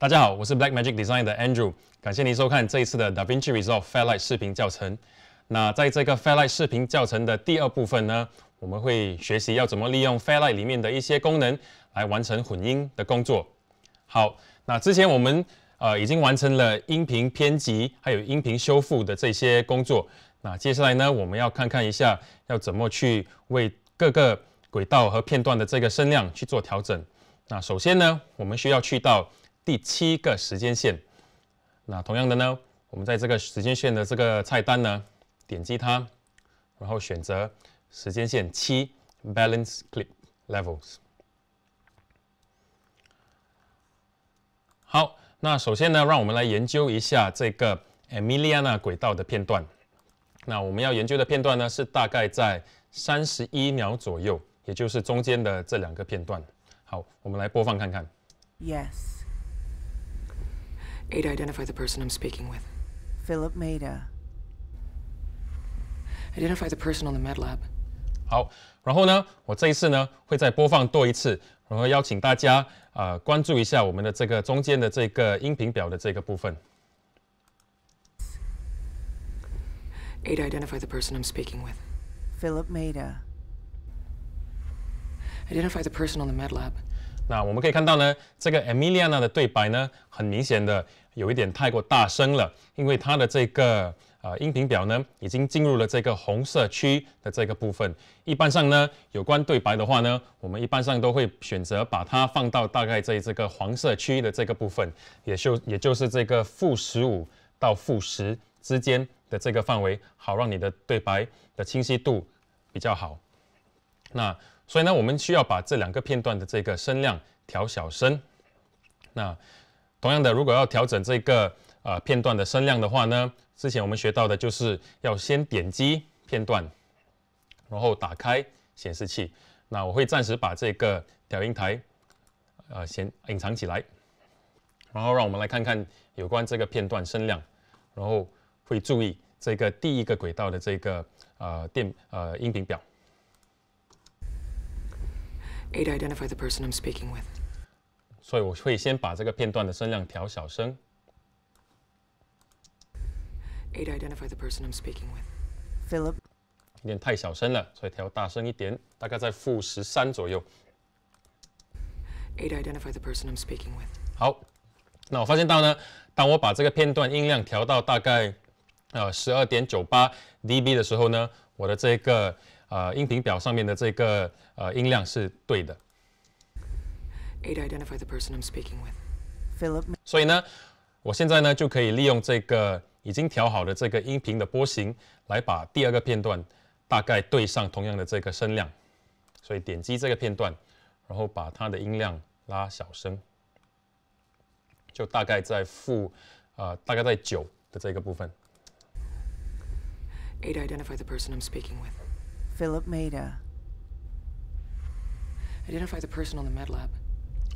大家好，我是 Blackmagic Design 的 Andrew，感谢您收看这一次的 DaVinci Resolve Fairlight 视频教程。那在这个 Fairlight 视频教程的第二部分呢，我们会学习要怎么利用 Fairlight 里面的一些功能来完成混音的工作。好，那之前我们呃已经完成了音频编辑还有音频修复的这些工作，那接下来呢，我们要看看一下要怎么去为各个轨道和片段的这个声量去做调整。那首先呢，我们需要去到第七个时间线，那同样的呢，我们在这个时间线的这个菜单呢，点击它，然后选择时间线七，balance clip levels。好，那首先呢，让我们来研究一下这个 Emilia n a 轨道的片段。那我们要研究的片段呢，是大概在三十一秒左右，也就是中间的这两个片段。好，我们来播放看看。Yes。Ada, identify the person I'm speaking with. Philip Maida. Identify the person on the med lab. 好，然后呢，我这一次呢会再播放多一次，然后邀请大家呃关注一下我们的这个中间的这个音频表的这个部分。Ada, identify the person I'm speaking with. Philip Maida. Identify the person on the med lab. 那我们可以看到呢，这个 Emiliana 的对白呢，很明显的有一点太过大声了，因为它的这个呃音频表呢，已经进入了这个红色区的这个部分。一般上呢，有关对白的话呢，我们一般上都会选择把它放到大概在这个黄色区的这个部分，也就也就是这个负十五到负十之间的这个范围，好让你的对白的清晰度比较好。那所以呢，我们需要把这两个片段的这个声量调小声。那。同样的，如果要调整这个呃片段的声量的话呢，之前我们学到的就是要先点击片段，然后打开显示器。那我会暂时把这个调音台呃先隐藏起来，然后让我们来看看有关这个片段声量，然后会注意这个第一个轨道的这个呃电呃音频表。所以我会先把这个片段的声量调小声。Eight, identify the person I'm speaking with, Philip. 有点太小声了，所以调大声一点，大概在负十三左右。Eight, identify the person I'm speaking with. 好，那我发现到呢，当我把这个片段音量调到大概呃十二点九八 dB 的时候呢，我的这个呃音频表上面的这个呃音量是对的。所以呢，我现在呢就可以利用这个已经调好的这个音频的波形，来把第二个片段大概对上同样的这个声量。所以点击这个片段，然后把它的音量拉小声，就大概在负呃，大概在九的这个部分。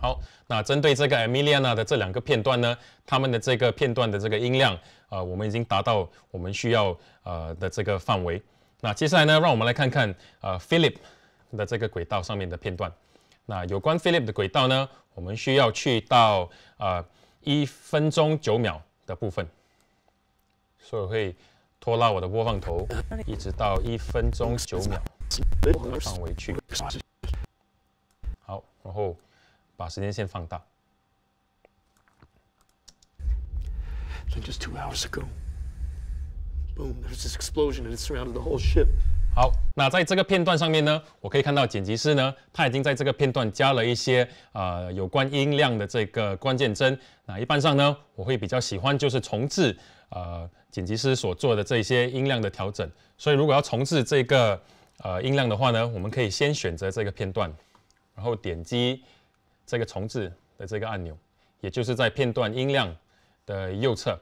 好，那针对这个 Emiliana 的这两个片段呢，他们的这个片段的这个音量，呃，我们已经达到我们需要呃的这个范围。那接下来呢，让我们来看看呃 Philip 的这个轨道上面的片段。那有关 Philip 的轨道呢，我们需要去到啊一分钟九秒的部分，所以会拖拉我的播放头，一直到一分钟九秒的范围去。好，然后。把时间线放大。Just two hours ago, boom, there s this explosion and it surrounded the whole ship. 好，那在这个片段上面呢，我可以看到剪辑师呢，他已经在这个片段加了一些呃有关音量的这个关键帧。那一般上呢，我会比较喜欢就是重置呃剪辑师所做的这些音量的调整。所以如果要重置这个呃音量的话呢，我们可以先选择这个片段，然后点击。这个重置的这个按钮，也就是在片段音量的右侧，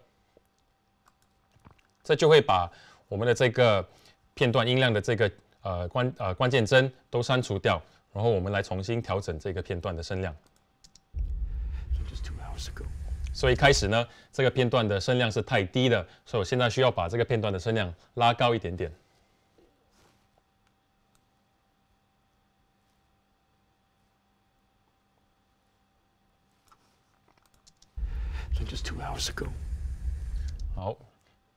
这就会把我们的这个片段音量的这个呃关呃关键帧都删除掉，然后我们来重新调整这个片段的声量。所以开始呢，这个片段的声量是太低的，所以我现在需要把这个片段的声量拉高一点点。Just two hours ago。好，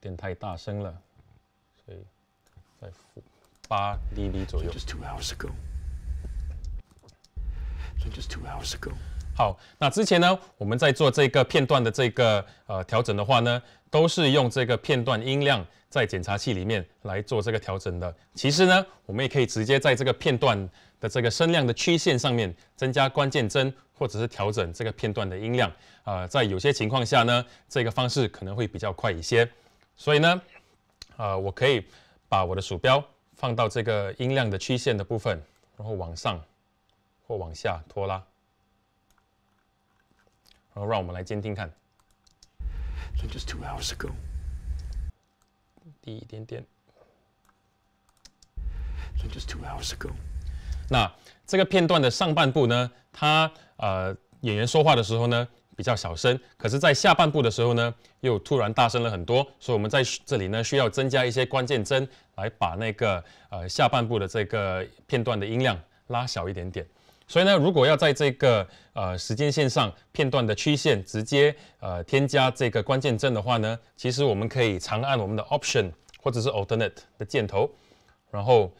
电太大声了，所以在负八 db 左右。Just two hours ago。Just two hours ago。好，那之前呢，我们在做这个片段的这个呃调整的话呢，都是用这个片段音量在检查器里面来做这个调整的。其实呢，我们也可以直接在这个片段的这个声量的曲线上面增加关键帧。或者是调整这个片段的音量啊，在有些情况下呢，这个方式可能会比较快一些。所以呢，呃，我可以把我的鼠标放到这个音量的曲线的部分，然后往上或往下拖拉。然后让我们来监听看。Just two hours ago。一点点。Just two hours ago。那这个片段的上半部呢，它。呃，演员说话的时候呢比较小声，可是，在下半部的时候呢又突然大声了很多，所以我们在这里呢需要增加一些关键帧，来把那个呃下半部的这个片段的音量拉小一点点。所以呢，如果要在这个呃时间线上片段的曲线直接呃添加这个关键帧的话呢，其实我们可以长按我们的 Option 或者是 Alternate 的箭头，然后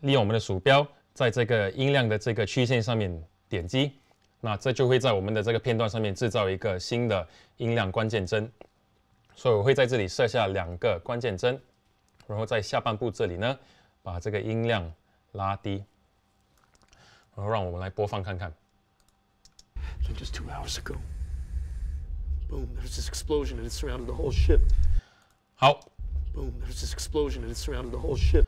利用我们的鼠标在这个音量的这个曲线上面点击。那这就会在我们的这个片段上面制造一个新的音量关键帧，所以我会在这里设下两个关键帧，然后在下半部这里呢，把这个音量拉低，然后让我们来播放看看。So Just two hours ago, boom, there was this explosion and it surrounded the whole ship. 好。Boom, there was this explosion and it surrounded the whole ship.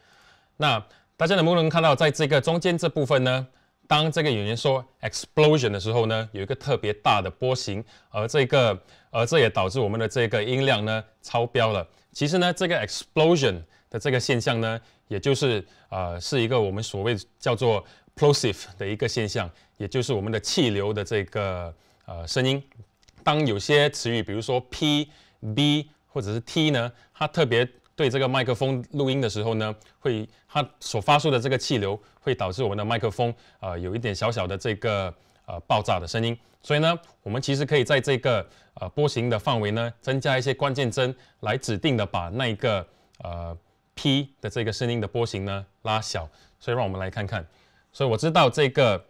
那大家能不能看到，在这个中间这部分呢？当这个演员说 explosion 的时候呢，有一个特别大的波形，而这个，而这也导致我们的这个音量呢超标了。其实呢，这个 explosion 的这个现象呢，也就是呃，是一个我们所谓叫做 p l o s i v e 的一个现象，也就是我们的气流的这个呃声音。当有些词语，比如说 p、b 或者是 t 呢，它特别对这个麦克风录音的时候呢，会它所发出的这个气流会导致我们的麦克风呃有一点小小的这个呃爆炸的声音，所以呢，我们其实可以在这个呃波形的范围呢增加一些关键帧来指定的把那一个呃 p 的这个声音的波形呢拉小，所以让我们来看看，所以我知道这个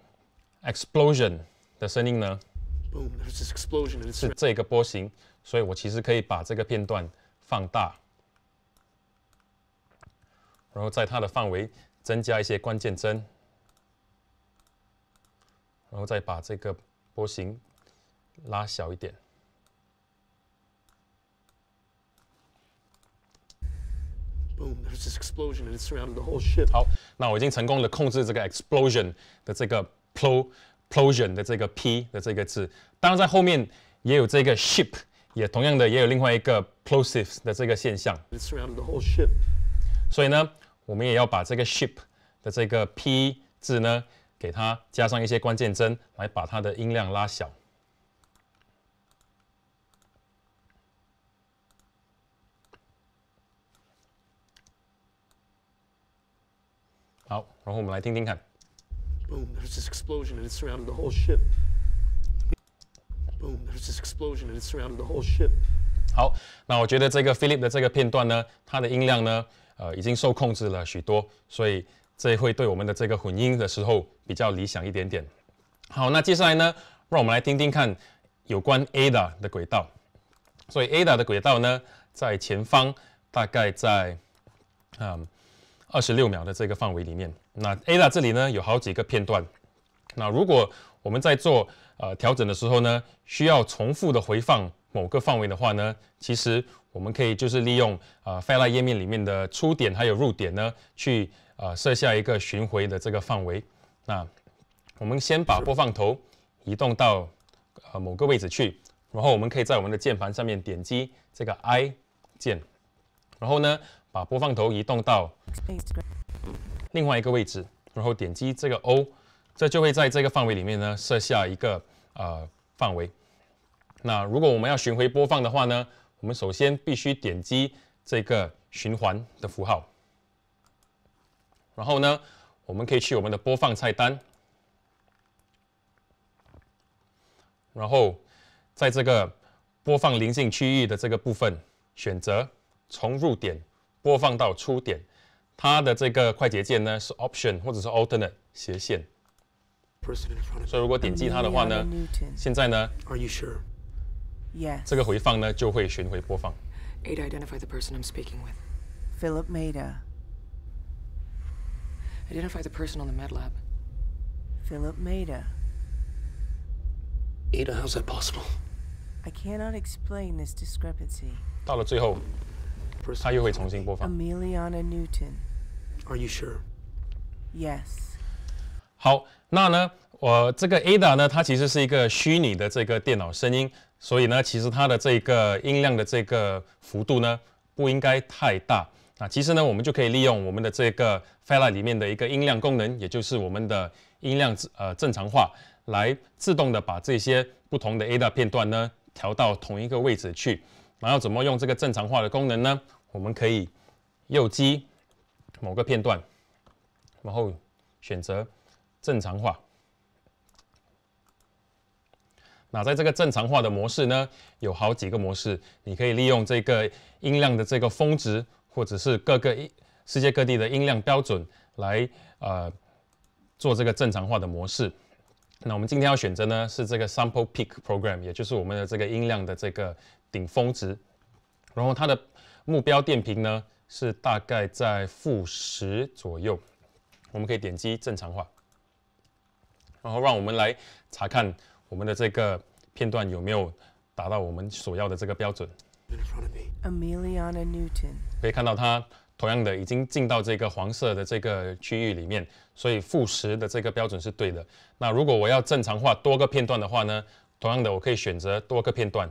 explosion 的声音呢，b o o explosion，m t h e e r s 是这个波形，所以我其实可以把这个片段放大。然后在它的范围增加一些关键帧，然后再把这个波形拉小一点。好，那我已经成功的控制这个 explosion 的这个 plosion 的这个 p 的这个字。当然在后面也有这个 ship，也同样的也有另外一个 p l o s i v e 的这个现象。所以呢。我们也要把这个 ship 的这个 p 字呢，给它加上一些关键帧，来把它的音量拉小。好，然后我们来听听看。好，那我觉得这个 Philip 的这个片段呢，它的音量呢。呃，已经受控制了许多，所以这会对我们的这个混音的时候比较理想一点点。好，那接下来呢，让我们来听听看有关 Ada 的轨道。所以 Ada 的轨道呢，在前方大概在嗯二十六秒的这个范围里面。那 Ada 这里呢有好几个片段。那如果我们在做呃调整的时候呢，需要重复的回放某个范围的话呢，其实。我们可以就是利用呃，file 页面里面的出点还有入点呢，去呃设下一个巡回的这个范围。那我们先把播放头移动到呃某个位置去，然后我们可以在我们的键盘上面点击这个 I 键，然后呢把播放头移动到另外一个位置，然后点击这个 O，这就会在这个范围里面呢设下一个呃范围。那如果我们要巡回播放的话呢？我们首先必须点击这个循环的符号，然后呢，我们可以去我们的播放菜单，然后在这个播放临近区域的这个部分选择从入点播放到出点，它的这个快捷键呢是 Option 或者是 Alternate 斜线，所以如果点击它的话呢，现在呢。Yes. 这个回放呢就会巡回播放。Ada, identify the person I'm speaking with. Philip m a i d a Identify the person on the med lab. Philip m a i d a r Ada, how's that possible? I cannot explain this discrepancy. 到了最后，他又会重新播放。e m e l i a n a Newton. Are you sure? Yes. 好，那呢，我这个 Ada 呢，它其实是一个虚拟的这个电脑声音。所以呢，其实它的这个音量的这个幅度呢，不应该太大。那其实呢，我们就可以利用我们的这个 f i l a l 里面的一个音量功能，也就是我们的音量呃正常化，来自动的把这些不同的 Ada 片段呢调到同一个位置去。然后怎么用这个正常化的功能呢？我们可以右击某个片段，然后选择正常化。那在这个正常化的模式呢，有好几个模式，你可以利用这个音量的这个峰值，或者是各个世界各地的音量标准来呃做这个正常化的模式。那我们今天要选择呢是这个 Sample Peak Program，也就是我们的这个音量的这个顶峰值。然后它的目标电平呢是大概在负十左右。我们可以点击正常化，然后让我们来查看。我们的这个片段有没有达到我们所要的这个标准？可以看到它同样的已经进到这个黄色的这个区域里面，所以负十的这个标准是对的。那如果我要正常化多个片段的话呢？同样的，我可以选择多个片段，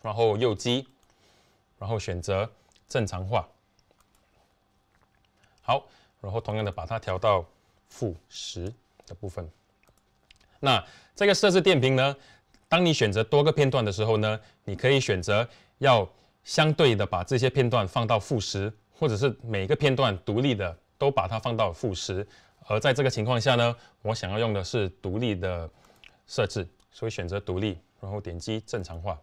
然后右击，然后选择正常化。好，然后同样的把它调到负十的部分。那这个设置电瓶呢？当你选择多个片段的时候呢，你可以选择要相对的把这些片段放到负十，或者是每个片段独立的都把它放到负十。而在这个情况下呢，我想要用的是独立的设置，所以选择独立，然后点击正常化。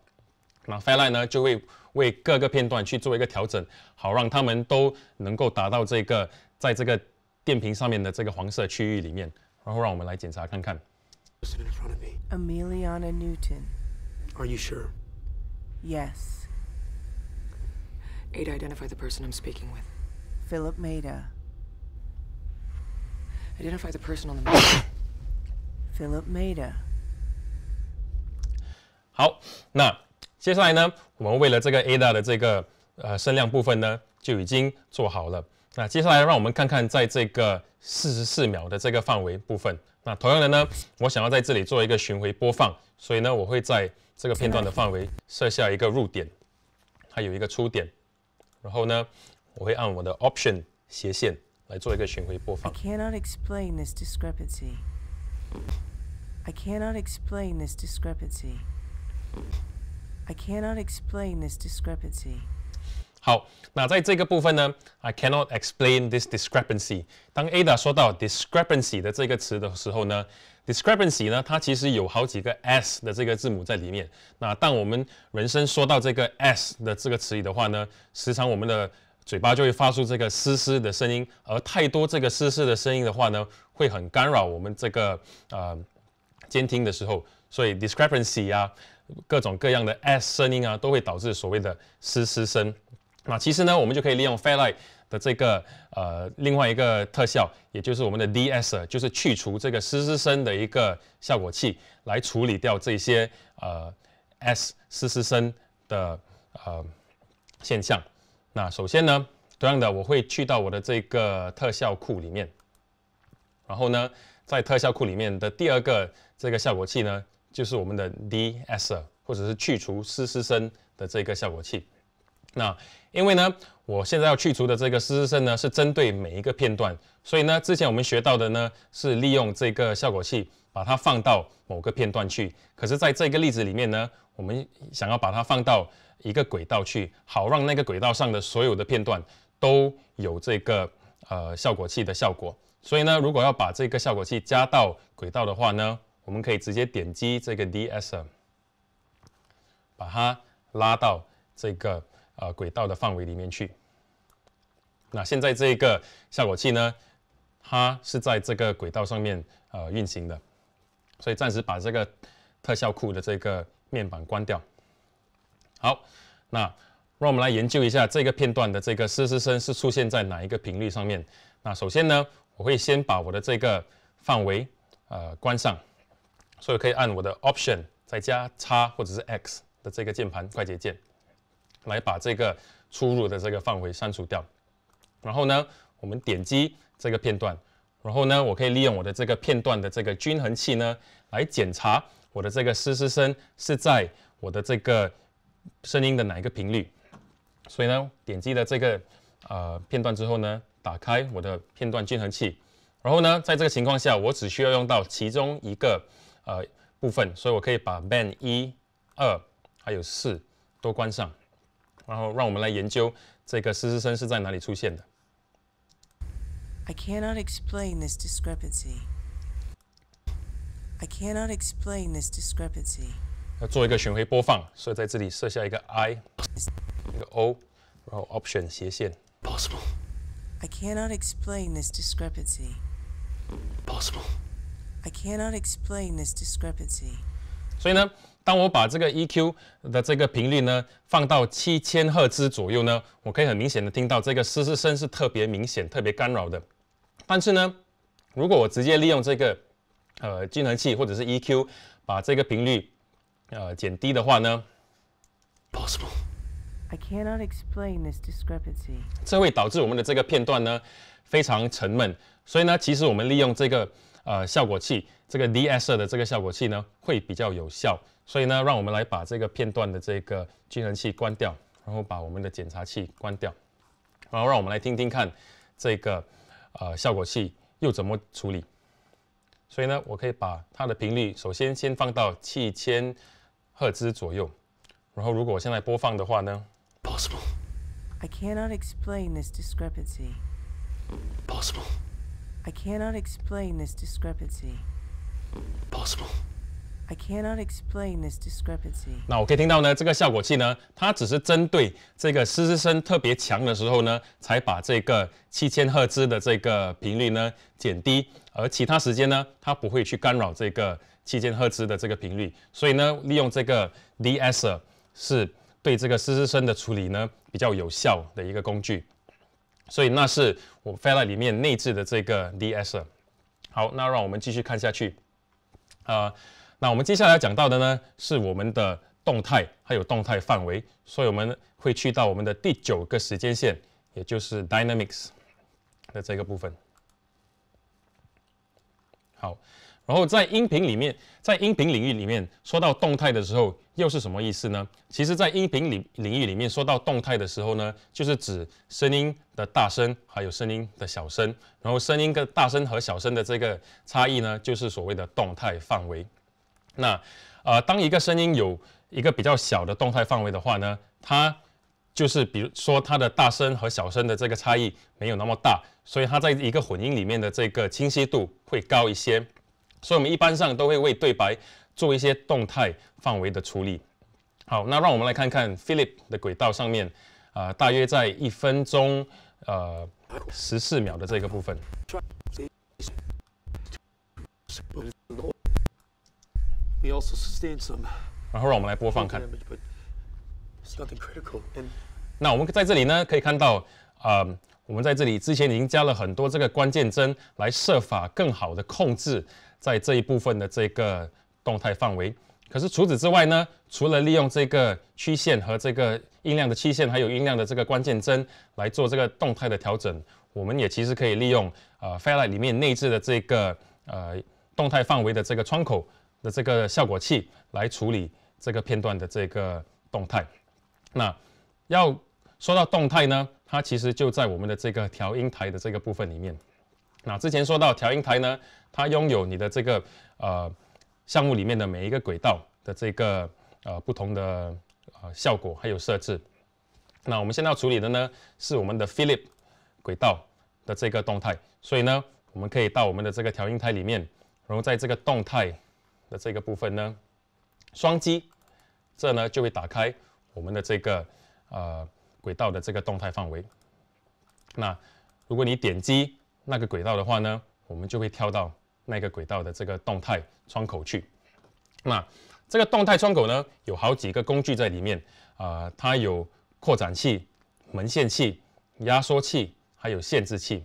那 Fairline 呢就会为各个片段去做一个调整，好让它们都能够达到这个在这个电瓶上面的这个黄色区域里面。然后让我们来检查看看。Listen in front of me. Emiliana Newton. Are you sure? Yes. Ada, identify the person I'm speaking with. Philip Maida. Identify the person on the map. Philip Maida. 好，那接下来呢，我们为了这个 Ada 的这个呃声量部分呢，就已经做好了。那接下来让我们看看在这个四十四秒的这个范围部分，那同样的呢，我想要在这里做一个巡回播放，所以呢，我会在这个片段的范围设下一个入点，它有一个出点，然后呢，我会按我的 Option 斜线来做一个巡回播放。好，那在这个部分呢，I cannot explain this discrepancy。当 Ada 说到 discrepancy 的这个词的时候呢，discrepancy 呢，它其实有好几个 s 的这个字母在里面。那当我们人生说到这个 s 的这个词语的话呢，时常我们的嘴巴就会发出这个嘶嘶的声音，而太多这个嘶嘶的声音的话呢，会很干扰我们这个呃监听的时候，所以 discrepancy 啊，各种各样的 s 声音啊，都会导致所谓的嘶嘶声。那其实呢，我们就可以利用 Fairlight 的这个呃另外一个特效，也就是我们的 DS，就是去除这个湿湿声的一个效果器，来处理掉这些呃 S 湿湿声的呃现象。那首先呢，同样的，我会去到我的这个特效库里面，然后呢，在特效库里面的第二个这个效果器呢，就是我们的 DS，或者是去除湿湿声的这个效果器。那因为呢，我现在要去除的这个湿湿声呢，是针对每一个片段，所以呢，之前我们学到的呢，是利用这个效果器把它放到某个片段去。可是，在这个例子里面呢，我们想要把它放到一个轨道去，好让那个轨道上的所有的片段都有这个呃效果器的效果。所以呢，如果要把这个效果器加到轨道的话呢，我们可以直接点击这个 DSM，把它拉到这个。呃，轨道的范围里面去。那现在这个效果器呢，它是在这个轨道上面呃运行的，所以暂时把这个特效库的这个面板关掉。好，那让我们来研究一下这个片段的这个嘶嘶声是出现在哪一个频率上面。那首先呢，我会先把我的这个范围呃关上，所以可以按我的 Option 再加叉或者是 X 的这个键盘快捷键。来把这个出入的这个范围删除掉，然后呢，我们点击这个片段，然后呢，我可以利用我的这个片段的这个均衡器呢，来检查我的这个嘶嘶声是在我的这个声音的哪一个频率。所以呢，点击了这个呃片段之后呢，打开我的片段均衡器，然后呢，在这个情况下，我只需要用到其中一个呃部分，所以我可以把 ban 一、二还有四都关上。然后让我们来研究这个嘶嘶声是在哪里出现的。I explain this discrepancy. I explain this discrepancy. cannot cannot 要做一个巡回播放，所以在这里设下一个 I，一个 O，然后 Option 斜线。Possible。I cannot explain this discrepancy。Possible。I cannot explain this discrepancy。所以呢？当我把这个 E Q 的这个频率呢放到七千赫兹左右呢，我可以很明显的听到这个嘶嘶声是特别明显、特别干扰的。但是呢，如果我直接利用这个呃均衡器或者是 E Q，把这个频率呃减低的话呢，b l e I cannot explain this discrepancy。这会导致我们的这个片段呢非常沉闷。所以呢，其实我们利用这个呃效果器。这个 D S 色的这个效果器呢，会比较有效，所以呢，让我们来把这个片段的这个均衡器关掉，然后把我们的检查器关掉，然后让我们来听听看这个呃效果器又怎么处理。所以呢，我可以把它的频率首先先放到七千赫兹左右，然后如果我现在播放的话呢，Possible, I cannot explain this discrepancy. Possible, I cannot explain this discrepancy. 那我可以听到呢，这个效果器呢，它只是针对这个嘶嘶声特别强的时候呢，才把这个七千赫兹的这个频率呢减低，而其他时间呢，它不会去干扰这个七千赫兹的这个频率，所以呢，利用这个 d s r 是对这个嘶嘶声的处理呢比较有效的一个工具，所以那是我 f e l a 里面内置的这个 d s r 好，那让我们继续看下去。呃，那我们接下来要讲到的呢，是我们的动态还有动态范围，所以我们会去到我们的第九个时间线，也就是 Dynamics 的这个部分。好。然后在音频里面，在音频领域里面说到动态的时候，又是什么意思呢？其实，在音频领领域里面说到动态的时候呢，就是指声音的大声还有声音的小声。然后声音的大声和小声的这个差异呢，就是所谓的动态范围。那呃，当一个声音有一个比较小的动态范围的话呢，它就是比如说它的大声和小声的这个差异没有那么大，所以它在一个混音里面的这个清晰度会高一些。所以我们一般上都会为对白做一些动态范围的处理。好，那让我们来看看 Philip 的轨道上面，啊，大约在一分钟呃十四秒的这个部分。然后让我们来播放看。那我们在这里呢可以看到，啊，我们在这里之前已经加了很多这个关键帧，来设法更好的控制。在这一部分的这个动态范围，可是除此之外呢，除了利用这个曲线和这个音量的曲线，还有音量的这个关键帧来做这个动态的调整，我们也其实可以利用呃 Fairlight 里面内置的这个呃动态范围的这个窗口的这个效果器来处理这个片段的这个动态。那要说到动态呢，它其实就在我们的这个调音台的这个部分里面。那之前说到调音台呢？它拥有你的这个呃项目里面的每一个轨道的这个呃不同的呃效果还有设置。那我们现在要处理的呢是我们的 Philip 轨道的这个动态，所以呢我们可以到我们的这个调音台里面，然后在这个动态的这个部分呢双击，这呢就会打开我们的这个呃轨道的这个动态范围。那如果你点击那个轨道的话呢？我们就会跳到那个轨道的这个动态窗口去。那这个动态窗口呢，有好几个工具在里面啊，它有扩展器、门线器、压缩器，还有限制器。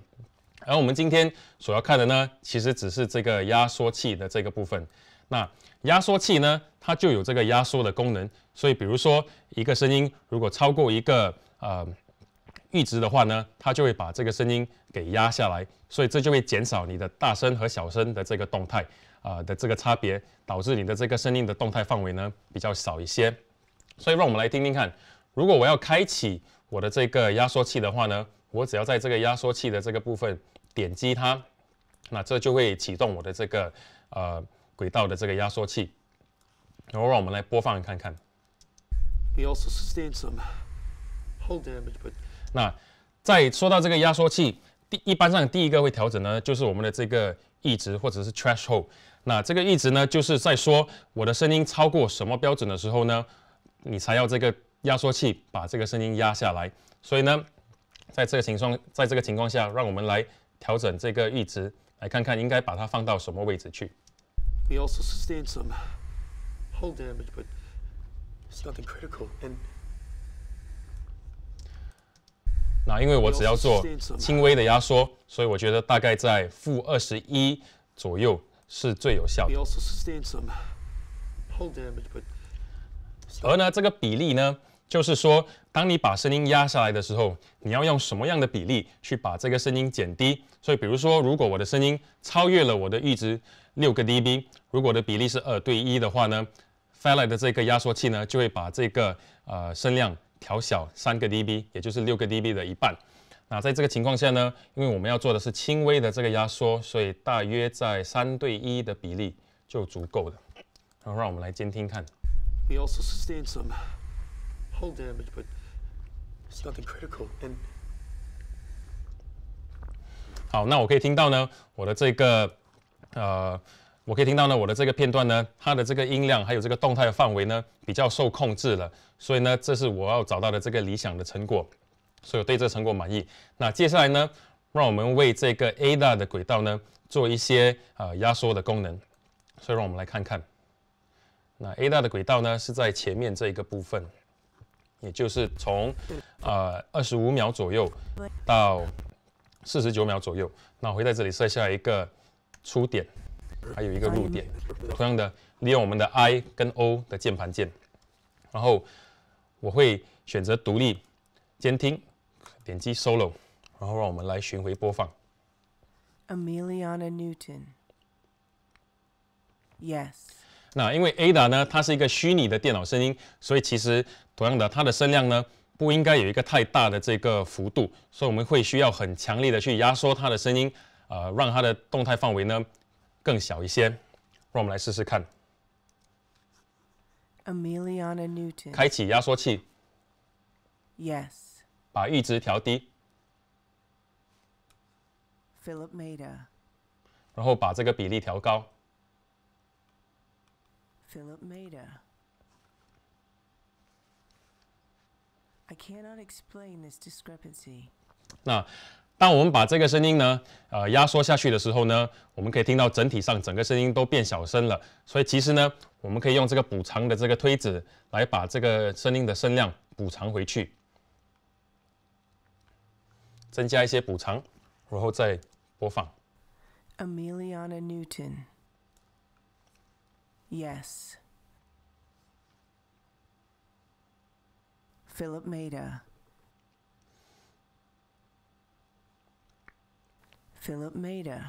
而我们今天所要看的呢，其实只是这个压缩器的这个部分。那压缩器呢，它就有这个压缩的功能。所以，比如说一个声音如果超过一个呃。阈值的话呢，它就会把这个声音给压下来，所以这就会减少你的大声和小声的这个动态啊的这个差别，导致你的这个声音的动态范围呢比较少一些。所以让我们来听听看，如果我要开启我的这个压缩器的话呢，我只要在这个压缩器的这个部分点击它，那这就会启动我的这个呃轨道的这个压缩器。然后让我们来播放看看。那在说到这个压缩器，第一般上第一个会调整呢，就是我们的这个阈值或者是 threshold。那这个阈值呢，就是在说我的声音超过什么标准的时候呢，你才要这个压缩器把这个声音压下来。所以呢，在这个情况，在这个情况下，让我们来调整这个阈值，来看看应该把它放到什么位置去。那因为我只要做轻微的压缩，所以我觉得大概在负二十一左右是最有效的。而呢，这个比例呢，就是说，当你把声音压下来的时候，你要用什么样的比例去把这个声音减低？所以，比如说，如果我的声音超越了我的阈值六个 dB，如果的比例是二对一的话呢，Fairlight 的这个压缩器呢，就会把这个呃声量。调小三个 dB，也就是六个 dB 的一半。那在这个情况下呢，因为我们要做的是轻微的这个压缩，所以大约在三对一的比例就足够了。然后让我们来监听看。好，那我可以听到呢，我的这个呃。我可以听到呢，我的这个片段呢，它的这个音量还有这个动态范围呢，比较受控制了。所以呢，这是我要找到的这个理想的成果，所以我对这个成果满意。那接下来呢，让我们为这个 A 大的轨道呢做一些呃压缩的功能。所以让我们来看看，那 A 大的轨道呢是在前面这一个部分，也就是从呃二十五秒左右到四十九秒左右，那我会在这里设下一个出点。还有一个入点，同样的，利用我们的 I 跟 O 的键盘键，然后我会选择独立监听，点击 Solo，然后让我们来巡回播放。Amelia Newton，Yes。那因为 Ada 呢，它是一个虚拟的电脑声音，所以其实同样的，它的声量呢不应该有一个太大的这个幅度，所以我们会需要很强烈的去压缩它的声音，呃，让它的动态范围呢。更小一些，让我们来试试看。Emiliana Newton，开启压缩器。Yes。把阈值调低。Philip m a i d a 然后把这个比例调高。Philip m a i d a i cannot explain this discrepancy。那。当我们把这个声音呢，呃，压缩下去的时候呢，我们可以听到整体上整个声音都变小声了。所以其实呢，我们可以用这个补偿的这个推子来把这个声音的声量补偿回去，增加一些补偿，然后再播放。e m i l i a Newton，Yes，Philip m a d e Philip Mader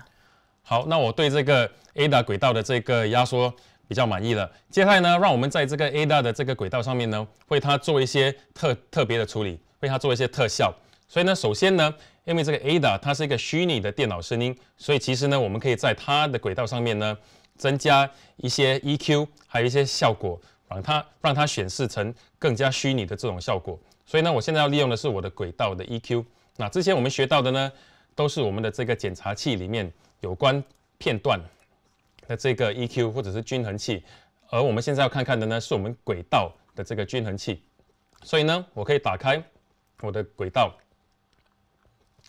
好，那我对这个 Ada 轨道的这个压缩比较满意了。接下来呢，让我们在这个 Ada 的这个轨道上面呢，为它做一些特特别的处理，为它做一些特效。所以呢，首先呢，因为这个 Ada 它是一个虚拟的电脑声音，所以其实呢，我们可以在它的轨道上面呢，增加一些 EQ，还有一些效果，让它让它显示成更加虚拟的这种效果。所以呢，我现在要利用的是我的轨道的 EQ。那之前我们学到的呢？都是我们的这个检查器里面有关片段的这个 EQ 或者是均衡器，而我们现在要看看的呢，是我们轨道的这个均衡器。所以呢，我可以打开我的轨道，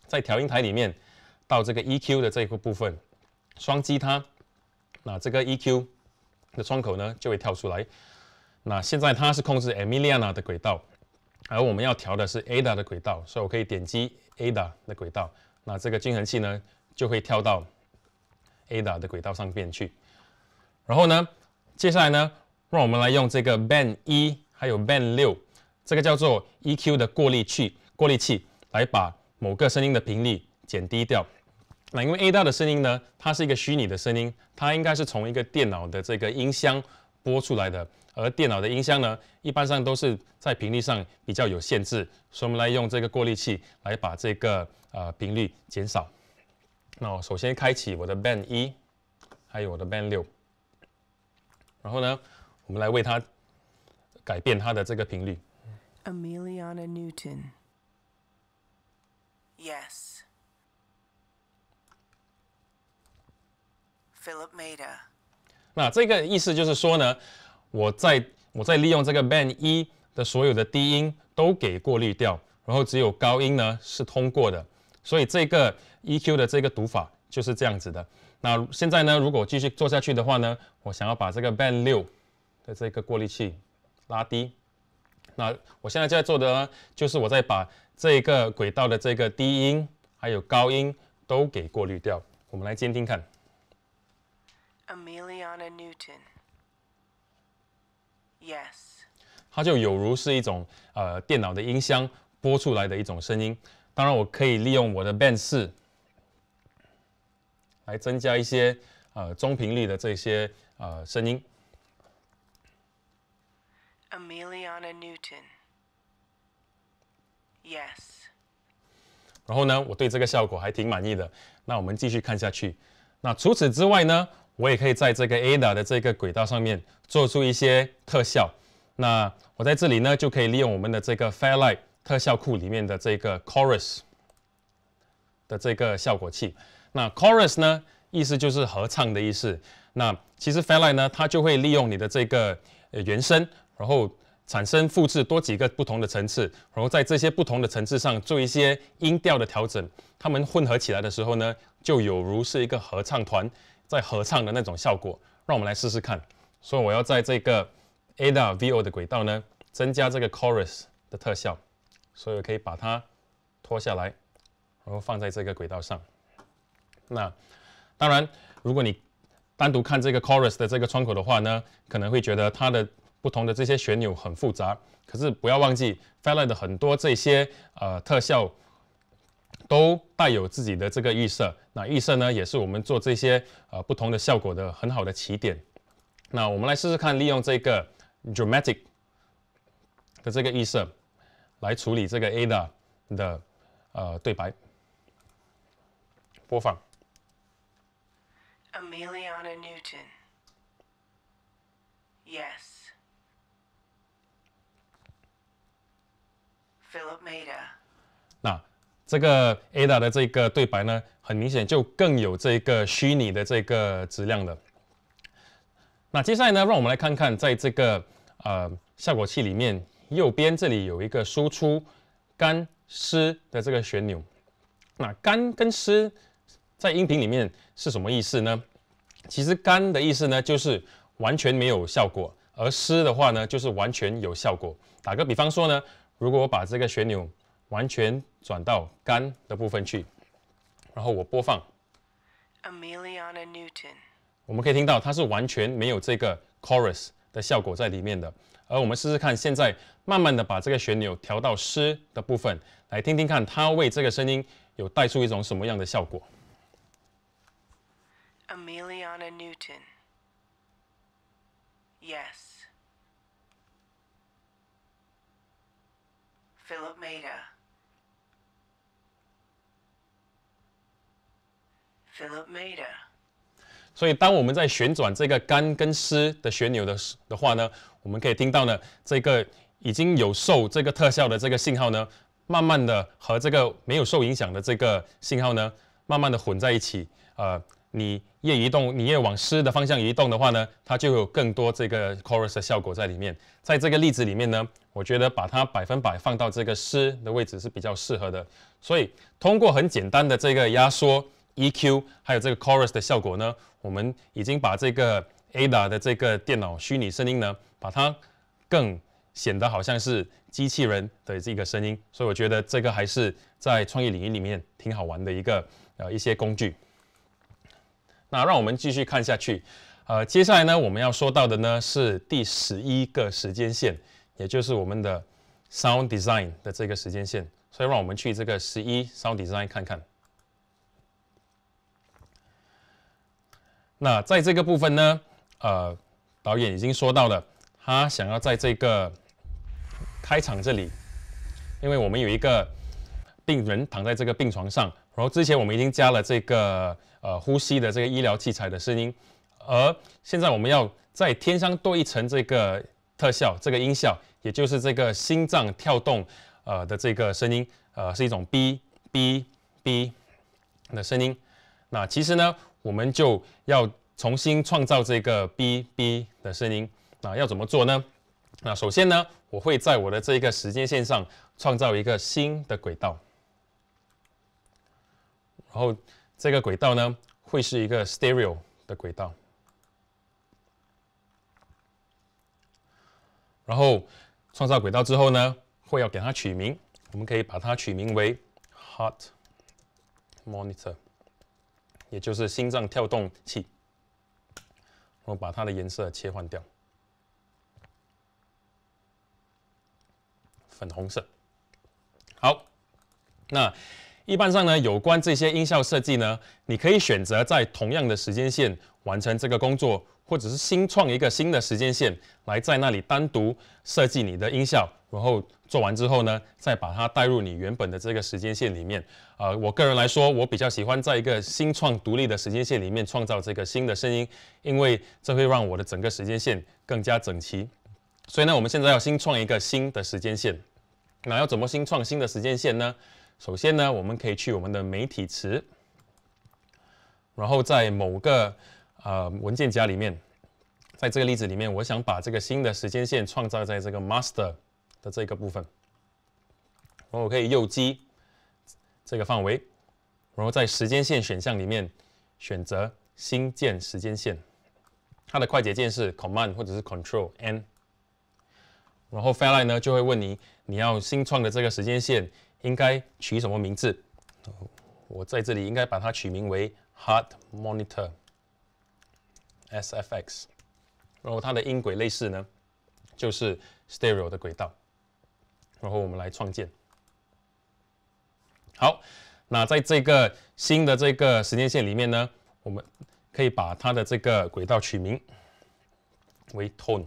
在调音台里面到这个 EQ 的这一部分，双击它，那这个 EQ 的窗口呢就会跳出来。那现在它是控制 Emilia 的轨道，而我们要调的是 Ada 的轨道，所以我可以点击 Ada 的轨道。那这个均衡器呢，就会跳到 A 大的轨道上边去。然后呢，接下来呢，让我们来用这个 Band 一还有 Band 六，这个叫做 EQ 的过滤器，过滤器来把某个声音的频率减低掉。那因为 A 大的声音呢，它是一个虚拟的声音，它应该是从一个电脑的这个音箱。播出来的，而电脑的音箱呢，一般上都是在频率上比较有限制，所以我们来用这个过滤器来把这个呃频率减少。那我首先开启我的 Band 一，还有我的 Band 六，然后呢，我们来为它改变它的这个频率。Amelia Newton，Yes，Philip m a d a 那这个意思就是说呢，我在我在利用这个 band 一的所有的低音都给过滤掉，然后只有高音呢是通过的，所以这个 EQ 的这个读法就是这样子的。那现在呢，如果继续做下去的话呢，我想要把这个 band 六的这个过滤器拉低。那我现在在做的呢，就是我在把这个轨道的这个低音还有高音都给过滤掉。我们来监听看。Amelia Newton，a n yes。它就有如是一种呃电脑的音箱播出来的一种声音。当然，我可以利用我的 b e n d 来增加一些呃中频率的这些呃声音。Amelia a n Newton，yes。然后呢，我对这个效果还挺满意的。那我们继续看下去。那除此之外呢？我也可以在这个 Ada 的这个轨道上面做出一些特效。那我在这里呢，就可以利用我们的这个 Fairlight 特效库里面的这个 Chorus 的这个效果器。那 Chorus 呢，意思就是合唱的意思。那其实 Fairlight 呢，它就会利用你的这个原声，然后。产生复制多几个不同的层次，然后在这些不同的层次上做一些音调的调整，它们混合起来的时候呢，就有如是一个合唱团在合唱的那种效果。让我们来试试看。所以我要在这个 A a V O 的轨道呢，增加这个 Chorus 的特效。所以我可以把它拖下来，然后放在这个轨道上。那当然，如果你单独看这个 Chorus 的这个窗口的话呢，可能会觉得它的。不同的这些旋钮很复杂，可是不要忘记 f l l a l 的很多这些呃特效都带有自己的这个预设。那预设呢，也是我们做这些呃不同的效果的很好的起点。那我们来试试看，利用这个 Dramatic 的这个预设来处理这个 Ada 的呃对白播放。a m e l i a n a Newton。那这个 Ada 的这个对白呢，很明显就更有这个虚拟的这个质量了。那接下来呢，让我们来看看，在这个呃效果器里面，右边这里有一个输出干湿的这个旋钮。那干跟湿在音频里面是什么意思呢？其实干的意思呢，就是完全没有效果，而湿的话呢，就是完全有效果。打个比方说呢。如果我把这个旋钮完全转到干的部分去，然后我播放，Amelia Newton，a n 我们可以听到它是完全没有这个 chorus 的效果在里面的。而我们试试看，现在慢慢的把这个旋钮调到湿的部分，来听听看它为这个声音有带出一种什么样的效果。Amelia Newton，Yes。Philip m a d a p h i l i p m a d a 所以，当我们在旋转这个杆跟丝的旋钮的的话呢，我们可以听到呢，这个已经有受这个特效的这个信号呢，慢慢的和这个没有受影响的这个信号呢，慢慢的混在一起，呃。你越移动，你越往湿的方向移动的话呢，它就有更多这个 chorus 的效果在里面。在这个例子里面呢，我觉得把它百分百放到这个湿的位置是比较适合的。所以通过很简单的这个压缩、EQ，还有这个 chorus 的效果呢，我们已经把这个 Ada 的这个电脑虚拟声音呢，把它更显得好像是机器人的这个声音。所以我觉得这个还是在创意领域里面挺好玩的一个呃一些工具。那让我们继续看下去，呃，接下来呢，我们要说到的呢是第十一个时间线，也就是我们的 sound design 的这个时间线，所以让我们去这个十一 sound design 看看。那在这个部分呢，呃，导演已经说到了，他想要在这个开场这里，因为我们有一个病人躺在这个病床上。然后之前我们已经加了这个呃呼吸的这个医疗器材的声音，而现在我们要再添上多一层这个特效，这个音效，也就是这个心脏跳动呃的这个声音，呃是一种哔哔哔的声音。那其实呢，我们就要重新创造这个哔哔的声音。那要怎么做呢？那首先呢，我会在我的这个时间线上创造一个新的轨道。然后这个轨道呢，会是一个 stereo 的轨道。然后创造轨道之后呢，会要给它取名，我们可以把它取名为 heart monitor，也就是心脏跳动器。然后把它的颜色切换掉，粉红色。好，那。一般上呢，有关这些音效设计呢，你可以选择在同样的时间线完成这个工作，或者是新创一个新的时间线来在那里单独设计你的音效，然后做完之后呢，再把它带入你原本的这个时间线里面。呃，我个人来说，我比较喜欢在一个新创独立的时间线里面创造这个新的声音，因为这会让我的整个时间线更加整齐。所以呢，我们现在要新创一个新的时间线，那要怎么新创新的时间线呢？首先呢，我们可以去我们的媒体池，然后在某个呃文件夹里面，在这个例子里面，我想把这个新的时间线创造在这个 master 的这个部分。然后我可以右击这个范围，然后在时间线选项里面选择新建时间线，它的快捷键是 command 或者是 control n。然后 file 呢就会问你你要新创的这个时间线。应该取什么名字？我在这里应该把它取名为 Heart Monitor SFX。然后它的音轨类似呢，就是 Stereo 的轨道。然后我们来创建。好，那在这个新的这个时间线里面呢，我们可以把它的这个轨道取名为 Tone。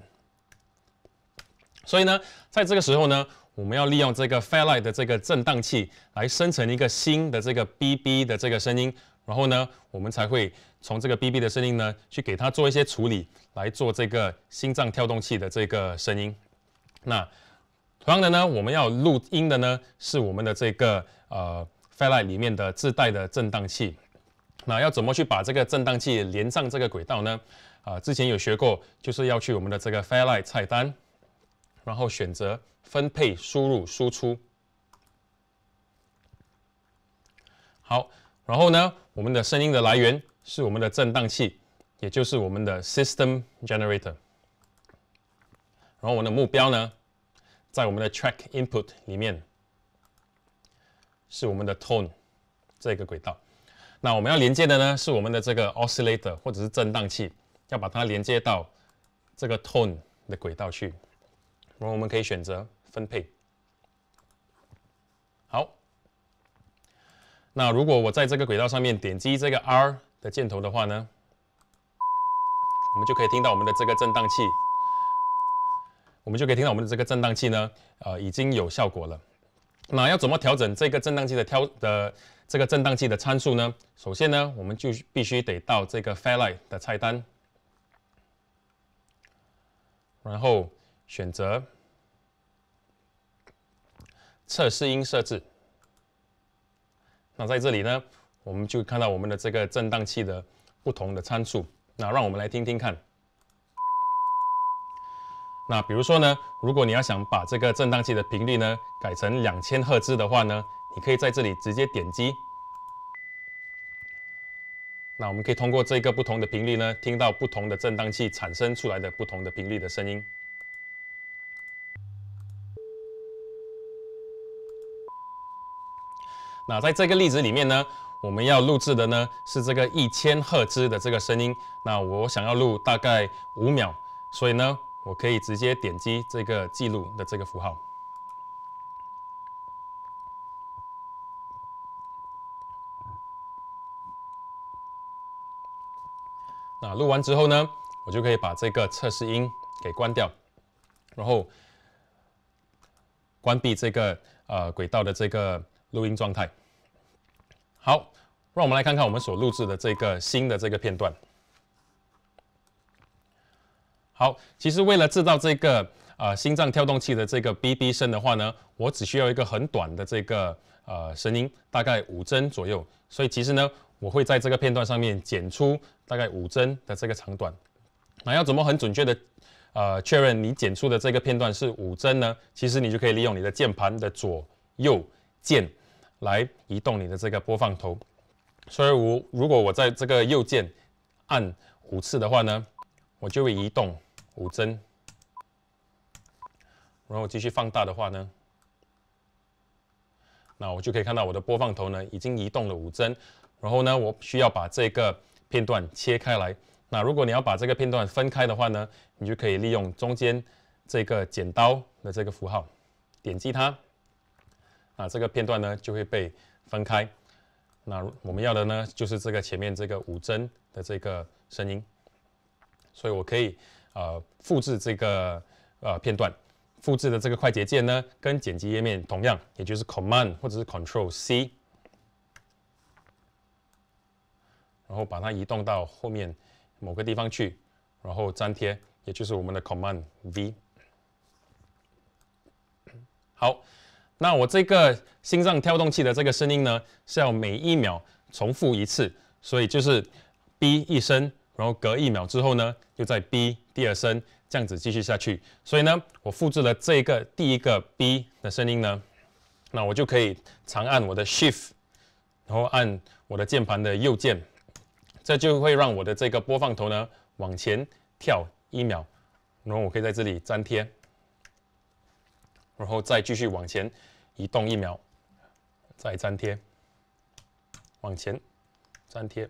所以呢，在这个时候呢。我们要利用这个 Fairlight 的这个振荡器来生成一个新的这个 BB 的这个声音，然后呢，我们才会从这个 BB 的声音呢去给它做一些处理，来做这个心脏跳动器的这个声音。那同样的呢，我们要录音的呢是我们的这个呃 Fairlight 里面的自带的振荡器。那要怎么去把这个振荡器连上这个轨道呢？啊，之前有学过，就是要去我们的这个 Fairlight 菜单，然后选择。分配输入输出，好，然后呢，我们的声音的来源是我们的振荡器，也就是我们的 System Generator。然后我们的目标呢，在我们的 Track Input 里面是我们的 Tone 这个轨道。那我们要连接的呢，是我们的这个 Oscillator 或者是振荡器，要把它连接到这个 Tone 的轨道去。然后我们可以选择。分配。好，那如果我在这个轨道上面点击这个 R 的箭头的话呢，我们就可以听到我们的这个振荡器，我们就可以听到我们的这个振荡器呢，呃，已经有效果了。那要怎么调整这个振荡器的调的这个振荡器的参数呢？首先呢，我们就必须得到这个 Fairlight 的菜单，然后选择。测试音设置。那在这里呢，我们就看到我们的这个振荡器的不同的参数。那让我们来听听看。那比如说呢，如果你要想把这个振荡器的频率呢改成两千赫兹的话呢，你可以在这里直接点击。那我们可以通过这个不同的频率呢，听到不同的振荡器产生出来的不同的频率的声音。那在这个例子里面呢，我们要录制的呢是这个一千赫兹的这个声音。那我想要录大概五秒，所以呢，我可以直接点击这个记录的这个符号。那录完之后呢，我就可以把这个测试音给关掉，然后关闭这个呃轨道的这个。录音状态，好，让我们来看看我们所录制的这个新的这个片段。好，其实为了制造这个呃心脏跳动器的这个哔哔声的话呢，我只需要一个很短的这个呃声音，大概五帧左右。所以其实呢，我会在这个片段上面剪出大概五帧的这个长短。那要怎么很准确的呃确认你剪出的这个片段是五帧呢？其实你就可以利用你的键盘的左右键。来移动你的这个播放头，所以，我如果我在这个右键按五次的话呢，我就会移动五帧。然后继续放大的话呢，那我就可以看到我的播放头呢已经移动了五帧。然后呢，我需要把这个片段切开来。那如果你要把这个片段分开的话呢，你就可以利用中间这个剪刀的这个符号，点击它。那这个片段呢就会被分开。那我们要的呢就是这个前面这个五帧的这个声音，所以我可以呃复制这个呃片段，复制的这个快捷键呢跟剪辑页面同样，也就是 Command 或者是 Control C，然后把它移动到后面某个地方去，然后粘贴，也就是我们的 Command V。好。那我这个心脏跳动器的这个声音呢，是要每一秒重复一次，所以就是 B 一声，然后隔一秒之后呢，又再 B 第二声，这样子继续下去。所以呢，我复制了这个第一个 B 的声音呢，那我就可以长按我的 Shift，然后按我的键盘的右键，这就会让我的这个播放头呢往前跳一秒，然后我可以在这里粘贴。然后再继续往前移动一秒，再粘贴，往前粘贴。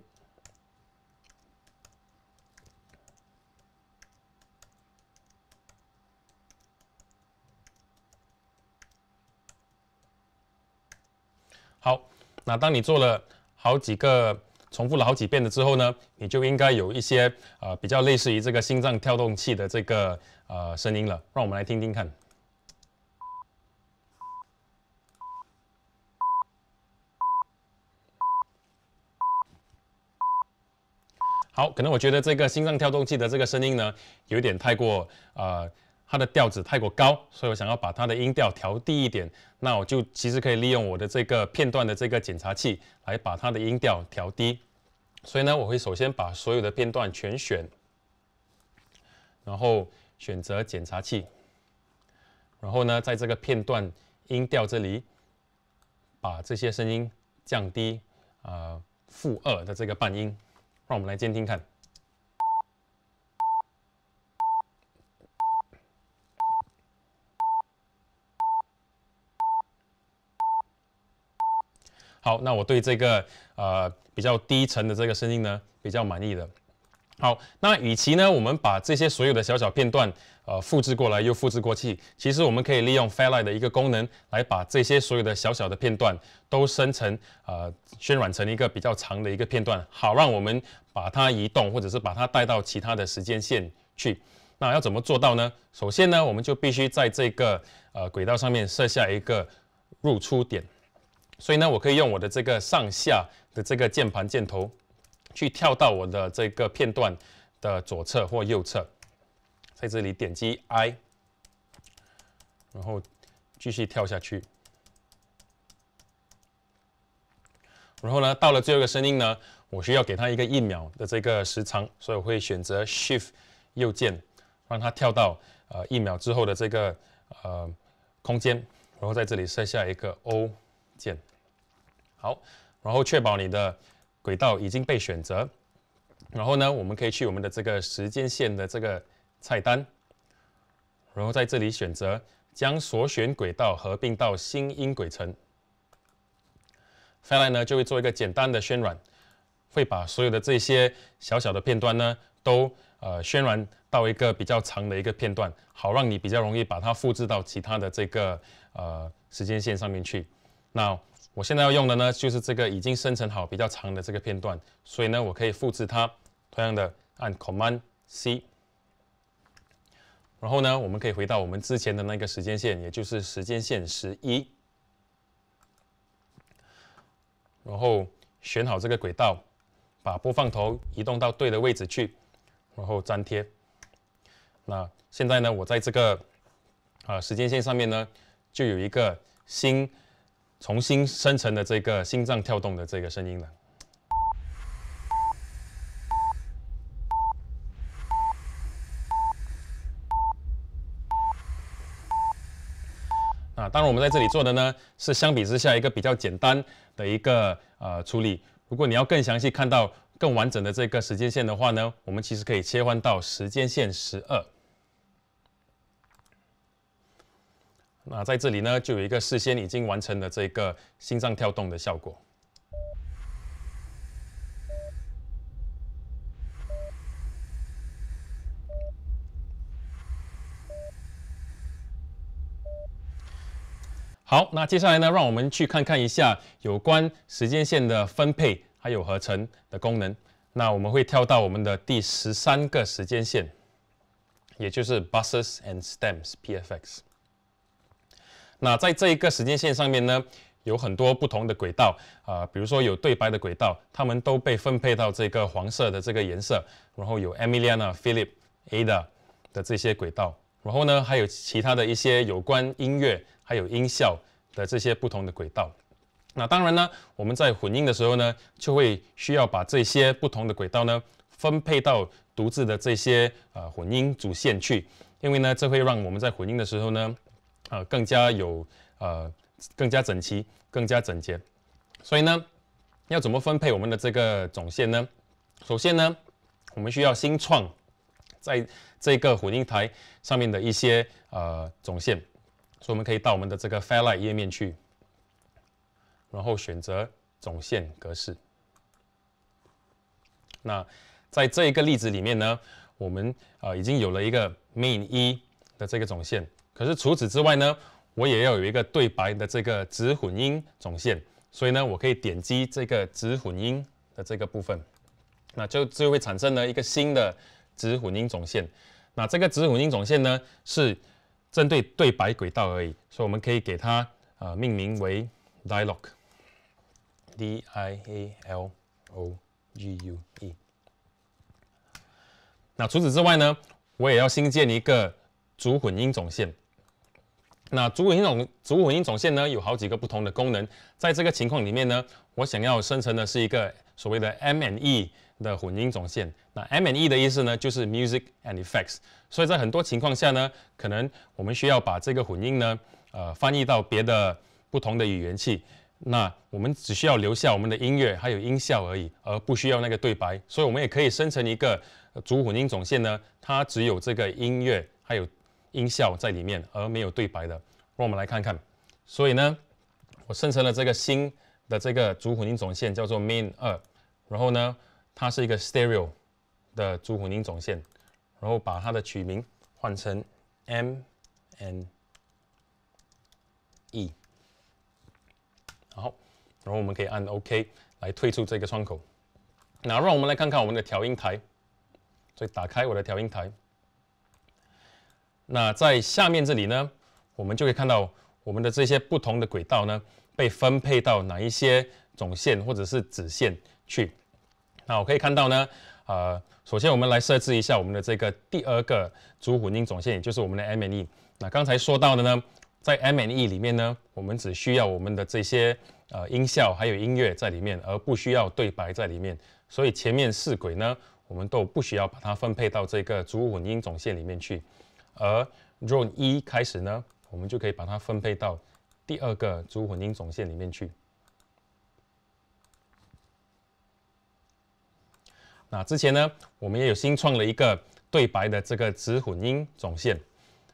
好，那当你做了好几个、重复了好几遍了之后呢，你就应该有一些呃比较类似于这个心脏跳动器的这个呃声音了。让我们来听听看。好，可能我觉得这个心脏跳动器的这个声音呢，有点太过呃，它的调子太过高，所以我想要把它的音调调低一点。那我就其实可以利用我的这个片段的这个检查器来把它的音调调低。所以呢，我会首先把所有的片段全选，然后选择检查器，然后呢，在这个片段音调这里，把这些声音降低，呃，负二的这个半音。让我们来监听看。好，那我对这个呃比较低沉的这个声音呢比较满意的。好，那与其呢，我们把这些所有的小小片段。呃，复制过来又复制过去，其实我们可以利用 f i n a t 的一个功能，来把这些所有的小小的片段都生成呃，渲染成一个比较长的一个片段，好让我们把它移动或者是把它带到其他的时间线去。那要怎么做到呢？首先呢，我们就必须在这个呃轨道上面设下一个入出点。所以呢，我可以用我的这个上下的这个键盘箭头去跳到我的这个片段的左侧或右侧。在这里点击 I，然后继续跳下去。然后呢，到了最后一个声音呢，我需要给它一个一秒的这个时长，所以我会选择 Shift 右键，让它跳到呃一秒之后的这个呃空间，然后在这里设下一个 O 键。好，然后确保你的轨道已经被选择，然后呢，我们可以去我们的这个时间线的这个。菜单，然后在这里选择将所选轨道合并到新音轨层。f l y 呢就会做一个简单的渲染，会把所有的这些小小的片段呢都呃渲染到一个比较长的一个片段，好让你比较容易把它复制到其他的这个呃时间线上面去。那我现在要用的呢就是这个已经生成好比较长的这个片段，所以呢我可以复制它，同样的按 Command C。然后呢，我们可以回到我们之前的那个时间线，也就是时间线十一。然后选好这个轨道，把播放头移动到对的位置去，然后粘贴。那现在呢，我在这个啊时间线上面呢，就有一个新重新生成的这个心脏跳动的这个声音了。当然，我们在这里做的呢，是相比之下一个比较简单的一个呃处理。如果你要更详细看到更完整的这个时间线的话呢，我们其实可以切换到时间线十二。那在这里呢，就有一个事先已经完成的这个心脏跳动的效果。好，那接下来呢，让我们去看看一下有关时间线的分配还有合成的功能。那我们会跳到我们的第十三个时间线，也就是 Buses and Stems PFX。那在这一个时间线上面呢，有很多不同的轨道啊，比如说有对白的轨道，它们都被分配到这个黄色的这个颜色，然后有 Emilia、n a Philip、Ada 的这些轨道。然后呢，还有其他的一些有关音乐、还有音效的这些不同的轨道。那当然呢，我们在混音的时候呢，就会需要把这些不同的轨道呢分配到独自的这些呃混音主线去，因为呢，这会让我们在混音的时候呢，呃，更加有呃更加整齐、更加整洁。所以呢，要怎么分配我们的这个总线呢？首先呢，我们需要新创。在这个混音台上面的一些呃总线，所以我们可以到我们的这个 Fairlight 页面去，然后选择总线格式。那在这一个例子里面呢，我们呃已经有了一个 Main 一的这个总线，可是除此之外呢，我也要有一个对白的这个子混音总线，所以呢，我可以点击这个子混音的这个部分，那就就会产生了一个新的。子混音总线，那这个子混音总线呢，是针对对白轨道而已，所以我们可以给它呃命名为 dialog，d i a l o g u e。那除此之外呢，我也要新建一个主混音总线。那主混音总主混音总线呢，有好几个不同的功能，在这个情况里面呢，我想要生成的是一个所谓的 M&E and。的混音总线，那 M and E 的意思呢，就是 Music and Effects。所以在很多情况下呢，可能我们需要把这个混音呢，呃，翻译到别的不同的语言器。那我们只需要留下我们的音乐还有音效而已，而不需要那个对白。所以，我们也可以生成一个主混音总线呢，它只有这个音乐还有音效在里面，而没有对白的。让我们来看看。所以呢，我生成了这个新的这个主混音总线，叫做 Main 二，然后呢。它是一个 stereo 的主混音总线，然后把它的取名换成 M n E，然后，然后我们可以按 OK 来退出这个窗口。那让我们来看看我们的调音台，所以打开我的调音台。那在下面这里呢，我们就可以看到我们的这些不同的轨道呢，被分配到哪一些总线或者是子线去。那我可以看到呢，呃，首先我们来设置一下我们的这个第二个主混音总线，也就是我们的 M n E。那刚才说到的呢，在 M n E 里面呢，我们只需要我们的这些呃音效还有音乐在里面，而不需要对白在里面。所以前面四轨呢，我们都不需要把它分配到这个主混音总线里面去，而 Zone 一开始呢，我们就可以把它分配到第二个主混音总线里面去。那之前呢，我们也有新创了一个对白的这个主混音总线，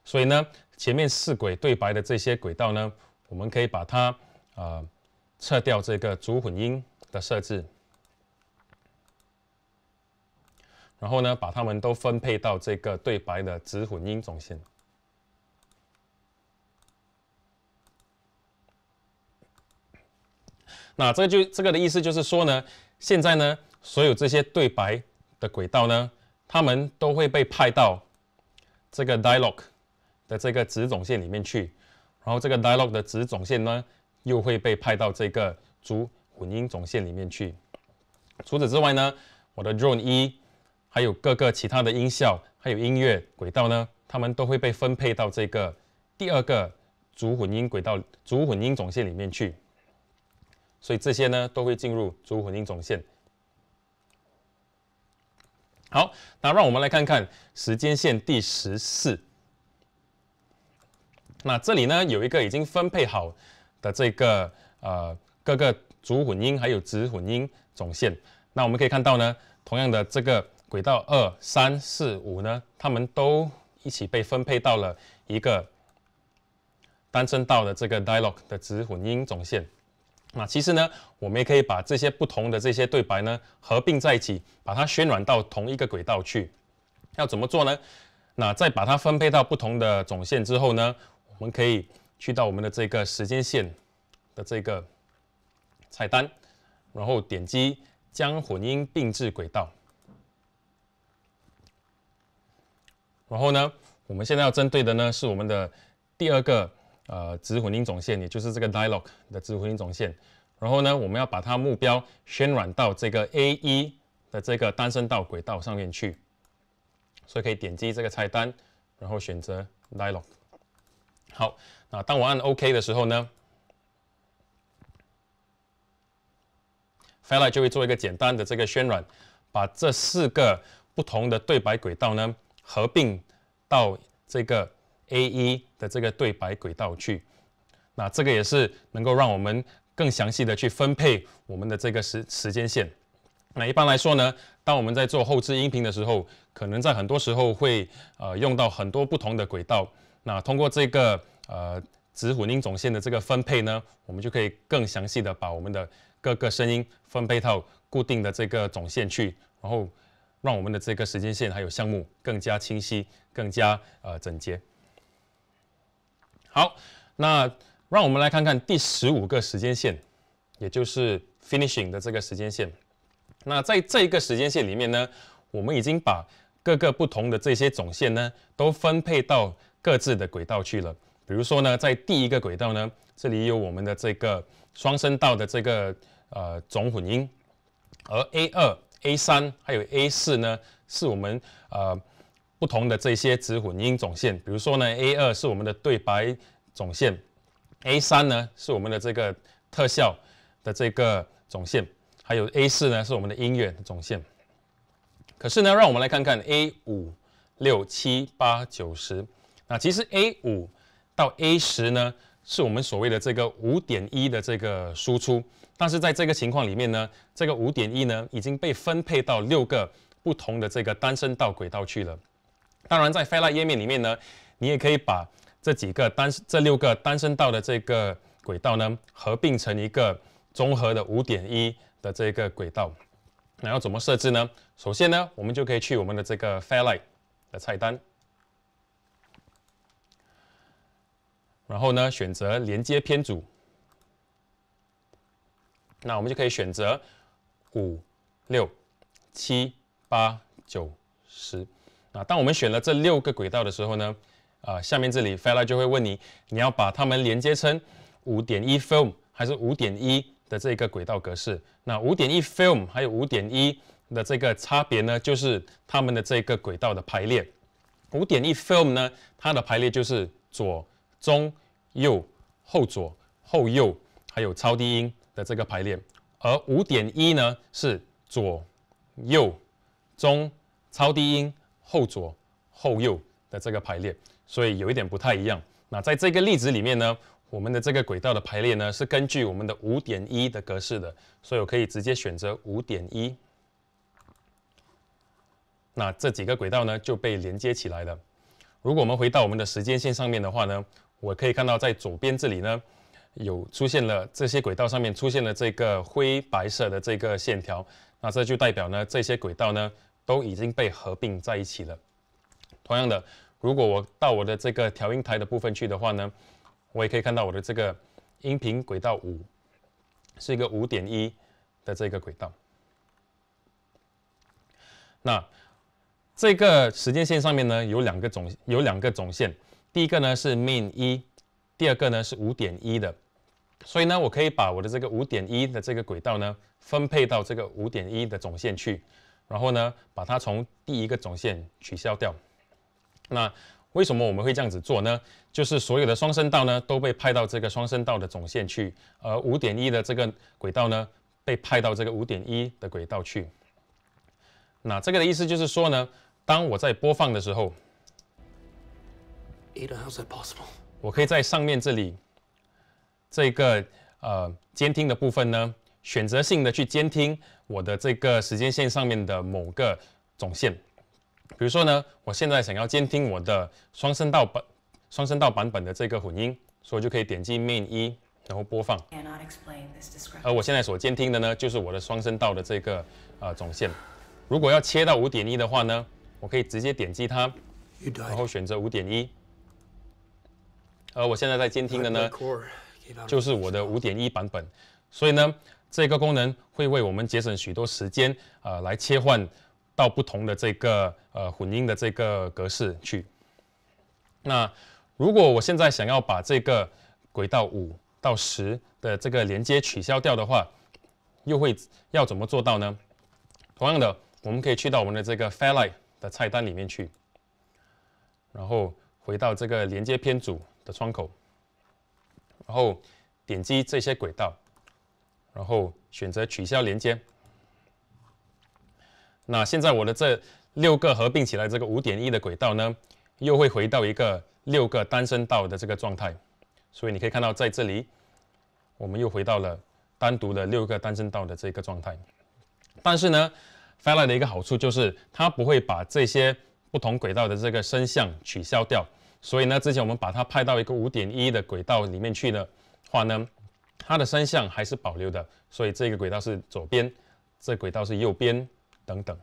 所以呢，前面四轨对白的这些轨道呢，我们可以把它呃撤掉这个主混音的设置，然后呢，把它们都分配到这个对白的主混音总线。那这就这个的意思就是说呢，现在呢。所有这些对白的轨道呢，它们都会被派到这个 dialogue 的这个子总线里面去，然后这个 dialogue 的子总线呢，又会被派到这个主混音总线里面去。除此之外呢，我的 drone 一，还有各个其他的音效，还有音乐轨道呢，它们都会被分配到这个第二个主混音轨道、主混音总线里面去。所以这些呢，都会进入主混音总线。好，那让我们来看看时间线第十四。那这里呢有一个已经分配好的这个呃各个主混音还有子混音总线。那我们可以看到呢，同样的这个轨道二三四五呢，他们都一起被分配到了一个单声道的这个 dialog 的子混音总线。那其实呢，我们也可以把这些不同的这些对白呢合并在一起，把它渲染到同一个轨道去。要怎么做呢？那再把它分配到不同的总线之后呢，我们可以去到我们的这个时间线的这个菜单，然后点击将混音并置轨道。然后呢，我们现在要针对的呢是我们的第二个。呃，子混音总线，也就是这个 dialogue 的子混音总线，然后呢，我们要把它目标渲染到这个 A 一的这个单声道轨道上面去，所以可以点击这个菜单，然后选择 dialogue。好，那当我按 OK 的时候呢 f i n a 就会做一个简单的这个渲染，把这四个不同的对白轨道呢合并到这个。A 一的这个对白轨道去，那这个也是能够让我们更详细的去分配我们的这个时时间线。那一般来说呢，当我们在做后置音频的时候，可能在很多时候会呃用到很多不同的轨道。那通过这个呃子混音总线的这个分配呢，我们就可以更详细的把我们的各个声音分配到固定的这个总线去，然后让我们的这个时间线还有项目更加清晰，更加呃整洁。好，那让我们来看看第十五个时间线，也就是 finishing 的这个时间线。那在这一个时间线里面呢，我们已经把各个不同的这些总线呢，都分配到各自的轨道去了。比如说呢，在第一个轨道呢，这里有我们的这个双声道的这个呃总混音，而 A 二、A 三还有 A 四呢，是我们呃。不同的这些子混音总线，比如说呢，A 二是我们的对白总线，A 三呢是我们的这个特效的这个总线，还有 A 四呢是我们的音乐总线。可是呢，让我们来看看 A 五、六、七、八、九、十。那其实 A 五到 A 十呢，是我们所谓的这个五点一的这个输出。但是在这个情况里面呢，这个五点一呢已经被分配到六个不同的这个单声道轨道去了。当然，在 Fairlight 页面里面呢，你也可以把这几个单、这六个单声道的这个轨道呢，合并成一个综合的五点一的这个轨道。然后怎么设置呢？首先呢，我们就可以去我们的这个 Fairlight 的菜单，然后呢，选择连接偏组。那我们就可以选择五六七八九十。啊，当我们选了这六个轨道的时候呢，啊，下面这里 f e l a 就会问你，你要把它们连接成五点一 film 还是五点一的这个轨道格式？那五点一 film 还有五点一的这个差别呢，就是它们的这个轨道的排列。五点一 film 呢，它的排列就是左、中、右、后左、后右，还有超低音的这个排列；而五点一呢，是左、右、中、超低音。后左后右的这个排列，所以有一点不太一样。那在这个例子里面呢，我们的这个轨道的排列呢是根据我们的五点一的格式的，所以我可以直接选择五点一。那这几个轨道呢就被连接起来了。如果我们回到我们的时间线上面的话呢，我可以看到在左边这里呢有出现了这些轨道上面出现了这个灰白色的这个线条，那这就代表呢这些轨道呢。都已经被合并在一起了。同样的，如果我到我的这个调音台的部分去的话呢，我也可以看到我的这个音频轨道五是一个五点一的这个轨道。那这个时间线上面呢有两个总有两个总线，第一个呢是 Main 一，第二个呢是五点一的。所以呢，我可以把我的这个五点一的这个轨道呢分配到这个五点一的总线去。然后呢，把它从第一个总线取消掉。那为什么我们会这样子做呢？就是所有的双声道呢都被派到这个双声道的总线去，而五点一的这个轨道呢被派到这个五点一的轨道去。那这个的意思就是说呢，当我在播放的时候，我可以在上面这里，这个呃监听的部分呢，选择性的去监听。我的这个时间线上面的某个总线，比如说呢，我现在想要监听我的双声道版双声道版本的这个混音，所以就可以点击 Main 一，然后播放。而我现在所监听的呢，就是我的双声道的这个呃总线。如果要切到五点一的话呢，我可以直接点击它，然后选择五点一。而我现在在监听的呢，就是我的五点一版本，所以呢。这个功能会为我们节省许多时间，呃，来切换到不同的这个呃混音的这个格式去。那如果我现在想要把这个轨道五到十的这个连接取消掉的话，又会要怎么做到呢？同样的，我们可以去到我们的这个 Fairlight 的菜单里面去，然后回到这个连接偏组的窗口，然后点击这些轨道。然后选择取消连接。那现在我的这六个合并起来这个五点一的轨道呢，又会回到一个六个单声道的这个状态。所以你可以看到，在这里我们又回到了单独的六个单声道的这个状态。但是呢 f i l a 的一个好处就是它不会把这些不同轨道的这个声像取消掉。所以呢，之前我们把它派到一个五点一的轨道里面去的话呢。它的三项还是保留的，所以这个轨道是左边，这轨道是右边，等等。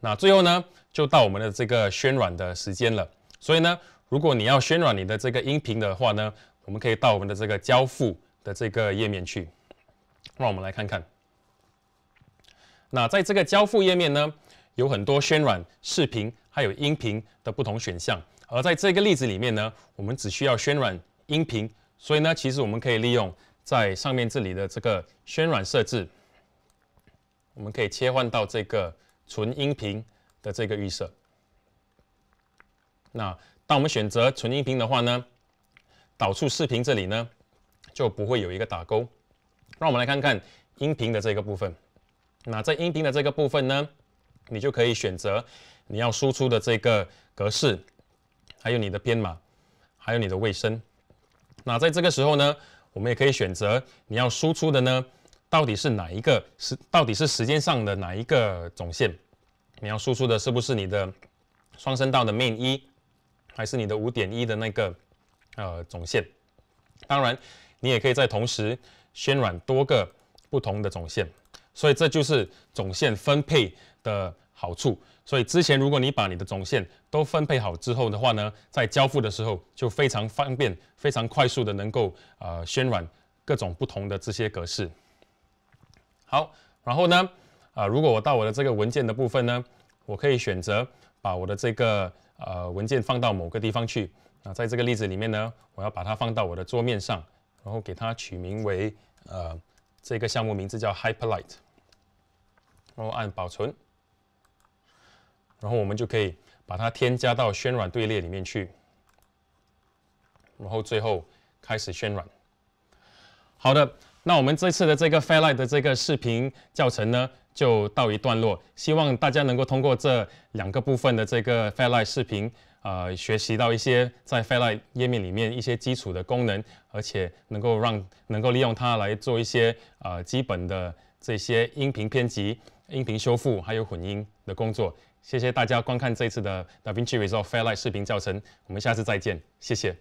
那最后呢，就到我们的这个渲染的时间了。所以呢，如果你要渲染你的这个音频的话呢，我们可以到我们的这个交付的这个页面去。让我们来看看。那在这个交付页面呢，有很多渲染视频还有音频的不同选项。而在这个例子里面呢，我们只需要渲染音频。所以呢，其实我们可以利用在上面这里的这个渲染设置，我们可以切换到这个纯音频的这个预设。那当我们选择纯音频的话呢，导出视频这里呢就不会有一个打勾。让我们来看看音频的这个部分。那在音频的这个部分呢，你就可以选择你要输出的这个格式，还有你的编码，还有你的卫生。那在这个时候呢，我们也可以选择你要输出的呢，到底是哪一个？是到底是时间上的哪一个总线？你要输出的是不是你的双声道的 Main 一，还是你的五点一的那个呃总线？当然，你也可以在同时渲染多个不同的总线。所以这就是总线分配的好处。所以之前，如果你把你的总线都分配好之后的话呢，在交付的时候就非常方便、非常快速的能够呃渲染各种不同的这些格式。好，然后呢，啊，如果我到我的这个文件的部分呢，我可以选择把我的这个呃文件放到某个地方去。那在这个例子里面呢，我要把它放到我的桌面上，然后给它取名为呃这个项目名字叫 Hyperlight，然后按保存。然后我们就可以把它添加到渲染队列里面去，然后最后开始渲染。好的，那我们这次的这个 Fairlight 的这个视频教程呢，就到一段落。希望大家能够通过这两个部分的这个 Fairlight 视频，呃，学习到一些在 Fairlight 页面里面一些基础的功能，而且能够让能够利用它来做一些呃基本的这些音频编辑、音频修复还有混音的工作。谢谢大家观看这一次的 Da Vinci Resolve Fairlight 视频教程，我们下次再见，谢谢。